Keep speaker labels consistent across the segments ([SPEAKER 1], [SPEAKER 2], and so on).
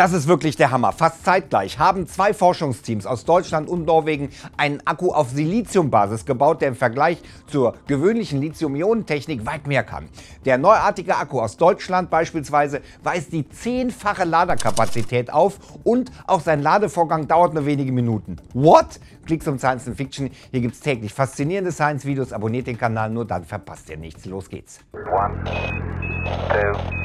[SPEAKER 1] Das ist wirklich der Hammer. Fast zeitgleich haben zwei Forschungsteams aus Deutschland und Norwegen einen Akku auf Siliziumbasis gebaut, der im Vergleich zur gewöhnlichen Lithium-Ionen-Technik weit mehr kann. Der neuartige Akku aus Deutschland beispielsweise weist die zehnfache Ladekapazität auf und auch sein Ladevorgang dauert nur wenige Minuten. What? Klicks zum Science Fiction. Hier gibt es täglich faszinierende Science-Videos. Abonniert den Kanal, nur dann verpasst ihr nichts. Los geht's. One, two.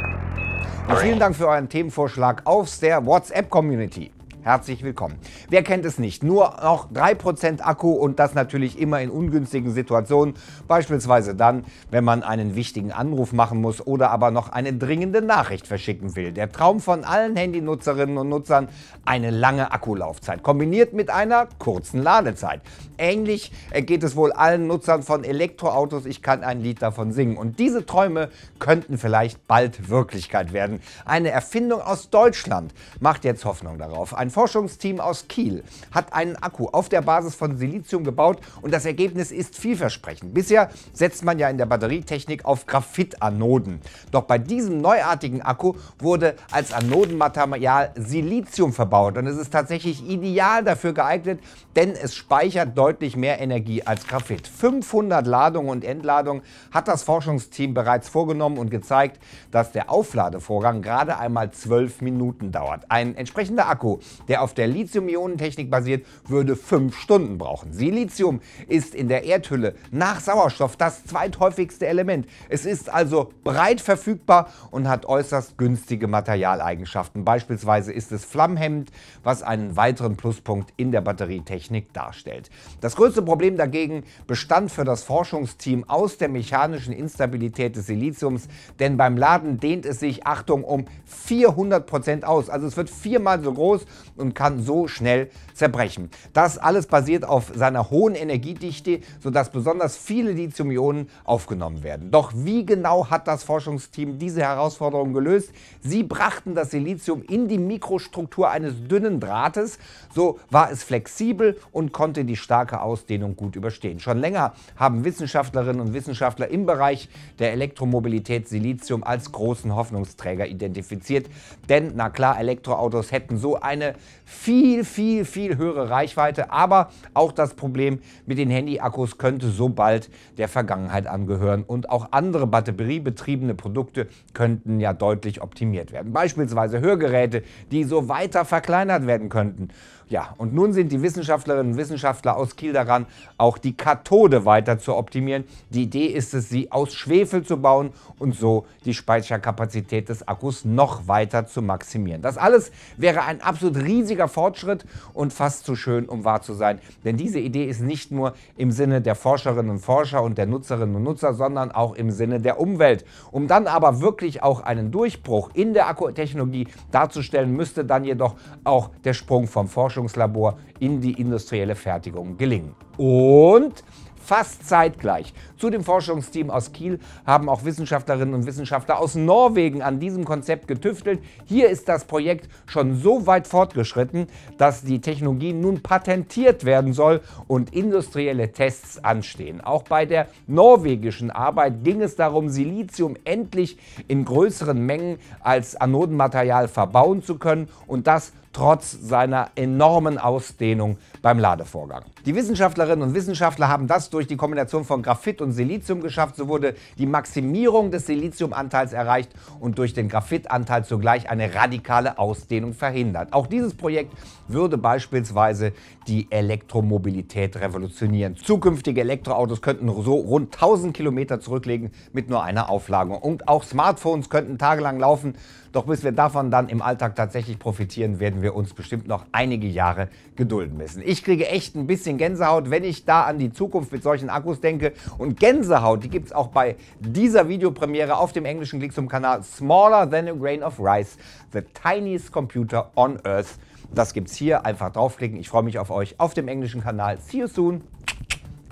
[SPEAKER 1] Und vielen Dank für euren Themenvorschlag aus der WhatsApp-Community. Herzlich willkommen. Wer kennt es nicht? Nur noch 3% Akku und das natürlich immer in ungünstigen Situationen, beispielsweise dann, wenn man einen wichtigen Anruf machen muss oder aber noch eine dringende Nachricht verschicken will. Der Traum von allen Handynutzerinnen und Nutzern, eine lange Akkulaufzeit, kombiniert mit einer kurzen Ladezeit. Ähnlich geht es wohl allen Nutzern von Elektroautos, ich kann ein Lied davon singen. Und diese Träume könnten vielleicht bald Wirklichkeit werden. Eine Erfindung aus Deutschland macht jetzt Hoffnung darauf. Ein Forschungsteam aus Kiel hat einen Akku auf der Basis von Silizium gebaut und das Ergebnis ist vielversprechend. Bisher setzt man ja in der Batterietechnik auf Graphitanoden. Doch bei diesem neuartigen Akku wurde als Anodenmaterial Silizium verbaut und es ist tatsächlich ideal dafür geeignet, denn es speichert deutlich mehr Energie als Graphit. 500 Ladungen und Entladungen hat das Forschungsteam bereits vorgenommen und gezeigt, dass der Aufladevorgang gerade einmal 12 Minuten dauert. Ein entsprechender Akku der auf der Lithium-Ionentechnik basiert, würde fünf Stunden brauchen. Silizium ist in der Erdhülle nach Sauerstoff das zweithäufigste Element. Es ist also breit verfügbar und hat äußerst günstige Materialeigenschaften. Beispielsweise ist es flammhemmend, was einen weiteren Pluspunkt in der Batterietechnik darstellt. Das größte Problem dagegen bestand für das Forschungsteam aus der mechanischen Instabilität des Siliziums, denn beim Laden dehnt es sich, Achtung, um 400 Prozent aus. Also es wird viermal so groß und kann so schnell zerbrechen. Das alles basiert auf seiner hohen Energiedichte, sodass besonders viele Lithium-Ionen aufgenommen werden. Doch wie genau hat das Forschungsteam diese Herausforderung gelöst? Sie brachten das Silizium in die Mikrostruktur eines dünnen Drahtes, so war es flexibel und konnte die starke Ausdehnung gut überstehen. Schon länger haben Wissenschaftlerinnen und Wissenschaftler im Bereich der Elektromobilität Silizium als großen Hoffnungsträger identifiziert. Denn, na klar, Elektroautos hätten so eine viel, viel, viel höhere Reichweite. Aber auch das Problem mit den Handyakkus könnte so bald der Vergangenheit angehören. Und auch andere batteriebetriebene Produkte könnten ja deutlich optimiert werden. Beispielsweise Hörgeräte, die so weiter verkleinert werden könnten. Ja, und nun sind die Wissenschaftlerinnen und Wissenschaftler aus Kiel daran, auch die Kathode weiter zu optimieren. Die Idee ist es, sie aus Schwefel zu bauen und so die Speicherkapazität des Akkus noch weiter zu maximieren. Das alles wäre ein absolut riesiger Fortschritt und fast zu schön, um wahr zu sein. Denn diese Idee ist nicht nur im Sinne der Forscherinnen und Forscher und der Nutzerinnen und Nutzer, sondern auch im Sinne der Umwelt. Um dann aber wirklich auch einen Durchbruch in der Akkutechnologie darzustellen, müsste dann jedoch auch der Sprung vom Forscher Forschungslabor in die industrielle Fertigung gelingen. Und Fast zeitgleich. Zu dem Forschungsteam aus Kiel haben auch Wissenschaftlerinnen und Wissenschaftler aus Norwegen an diesem Konzept getüftelt. Hier ist das Projekt schon so weit fortgeschritten, dass die Technologie nun patentiert werden soll und industrielle Tests anstehen. Auch bei der norwegischen Arbeit ging es darum, Silizium endlich in größeren Mengen als Anodenmaterial verbauen zu können und das trotz seiner enormen Ausdehnung beim Ladevorgang. Die Wissenschaftlerinnen und Wissenschaftler haben das durch die Kombination von Graphit und Silizium geschafft. So wurde die Maximierung des Siliziumanteils erreicht und durch den Graphitanteil zugleich eine radikale Ausdehnung verhindert. Auch dieses Projekt würde beispielsweise die Elektromobilität revolutionieren. Zukünftige Elektroautos könnten so rund 1000 Kilometer zurücklegen mit nur einer Aufladung. Und auch Smartphones könnten tagelang laufen. Doch bis wir davon dann im Alltag tatsächlich profitieren, werden wir uns bestimmt noch einige Jahre gedulden müssen. Ich kriege echt ein bisschen Gänsehaut, wenn ich da an die Zukunft bzw solchen Akkus denke. Und Gänsehaut, die gibt es auch bei dieser Videopremiere auf dem englischen Klick zum Kanal Smaller Than a Grain of Rice, The Tiniest Computer on Earth. Das gibt's hier, einfach draufklicken. Ich freue mich auf euch auf dem englischen Kanal. See you soon.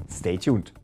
[SPEAKER 1] Stay tuned.